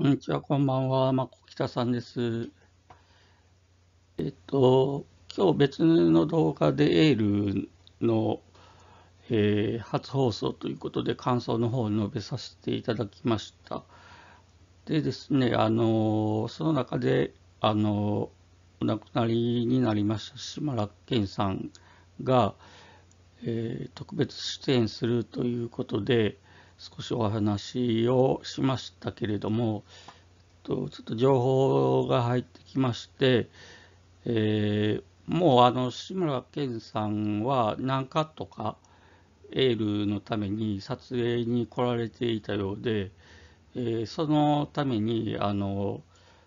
こんにちは、こんばんは。まこきたさんです。えっと、今日別の動画でエールの、えー、初放送ということで感想の方を述べさせていただきました。でですね、あの、その中で、あの、お亡くなりになりました島楽健さんが、えー、特別出演するということで、少しお話をしましたけれども、ちょっと情報が入ってきまして、えー、もうあの志村けんさんは何かとかエールのために撮影に来られていたようで、えー、そのためにあの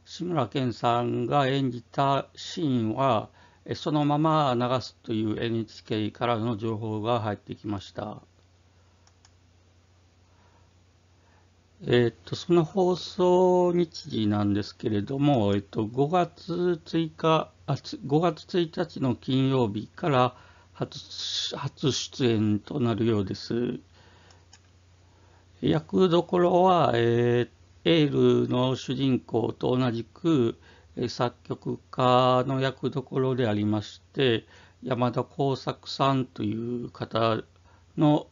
志村けんさんが演じたシーンはそのまま流すという NHK からの情報が入ってきました。えっと、その放送日時なんですけれども、えっと、5月追加、あ5月1日の金曜日から初初出演となるようです。役どころは、えー、エールの主人公と同じく、作曲家の役どころでありまして、山田耕作さんという方の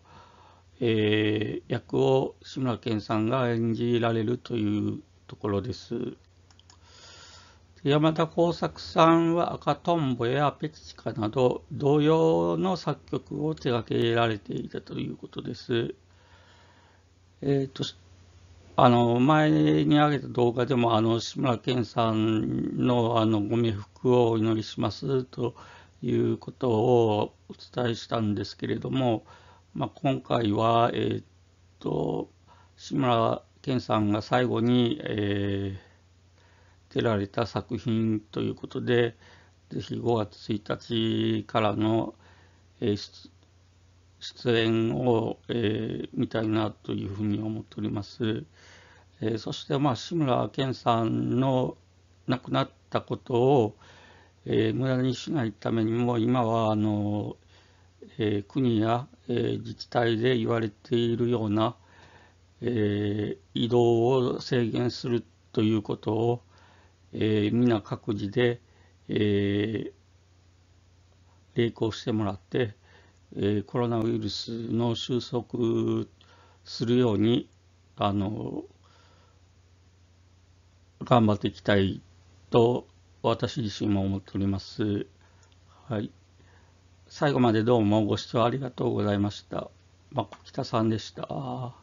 えー、役を志村けんさんが演じられるというところです。山田耕作さんは赤とんぼやペチチカなど同様の作曲を手掛けられていたということです。えーと、あの前に上げた動画でもあの志村けんさんのあのご冥福をお祈りしますということをお伝えしたんですけれども、まあ、今回は、えー、っと、志村けんさんが最後に、えー、出られた作品ということで、ぜひ5月1日からの、えー、出演を、えー、見たいなというふうに思っております。えー、そして、まあ、志村けんさんの亡くなったことを、えー、無駄にしないためにも、今は、あのえ国や、え自治体で言われているような、え移動を制限するということを、え皆各自で、えー、励行してもらって、えコロナウイルスの収束するようにあの頑張っていきたいと私自身も思っております。はい最後までどうもご視聴ありがとうございました。まこきたさんでした。